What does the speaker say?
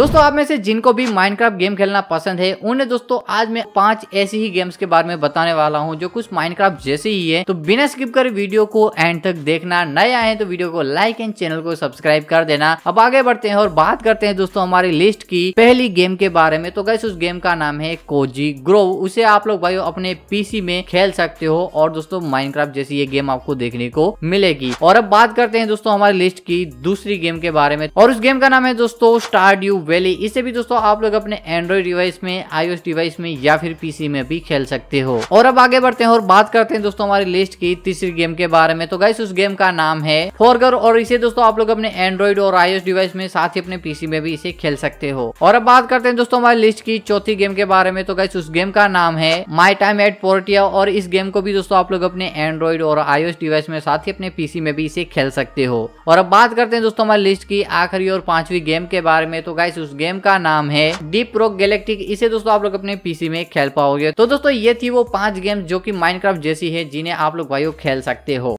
दोस्तों आप में से जिनको भी माइनक्राफ्ट गेम खेलना पसंद है उन्हें दोस्तों आज मैं पांच ऐसी ही गेम्स के बारे में बताने वाला हूं जो कुछ माइनक्राफ्ट जैसे ही है तो बिना स्किप कर वीडियो को एंड तक देखना नए आए तो वीडियो को लाइक एंड चैनल को सब्सक्राइब कर देना अब आगे बढ़ते हैं और बात करते हैं दोस्तों हमारी लिस्ट की पहली गेम के बारे में तो गैस उस गेम का नाम है कोजी ग्रोव उसे आप लोग भाई अपने पीसी में खेल सकते हो और दोस्तों माइनक्राफ्ट जैसी ये गेम आपको देखने को मिलेगी और अब बात करते हैं दोस्तों हमारी लिस्ट की दूसरी गेम के बारे में और उस गेम का नाम है दोस्तों स्टार वैली इसे भी दोस्तों आप लोग अपने एंड्रॉइड डिवाइस में आईओ डिवाइस में या फिर पीसी में भी खेल सकते हो और अब आगे बढ़ते हैं और बात करते हैं दोस्तों हमारी लिस्ट की तीसरी गेम के बारे में तो गाइस उस गेम का नाम है फोरगर और इसे दोस्तों आप लोग अपने एंड्रॉइड और आईओ डिवाइस में साथ ही अपने पीसी में भी इसे खेल सकते हो और अब बात करते हैं दोस्तों हमारी लिस्ट की चौथी गेम के बारे में तो गाइस उस गेम का नाम है माई टाइम एट पोर्टिया और इस गेम को भी दोस्तों आप लोग अपने एंड्रॉइड और आईओ डिवाइस में साथ ही अपने पीसी में भी इसे खेल सकते हो और अब बात करते हैं दोस्तों हमारी लिस्ट की आखिरी और पांचवी गेम के बारे में तो गाइस उस गेम का नाम है डीप प्रो गैलेक्टिक इसे दोस्तों आप लोग अपने पीसी में खेल पाओगे तो दोस्तों ये थी वो पांच गेम जो कि माइनक्राफ्ट जैसी है जिन्हें आप लोग भाई खेल सकते हो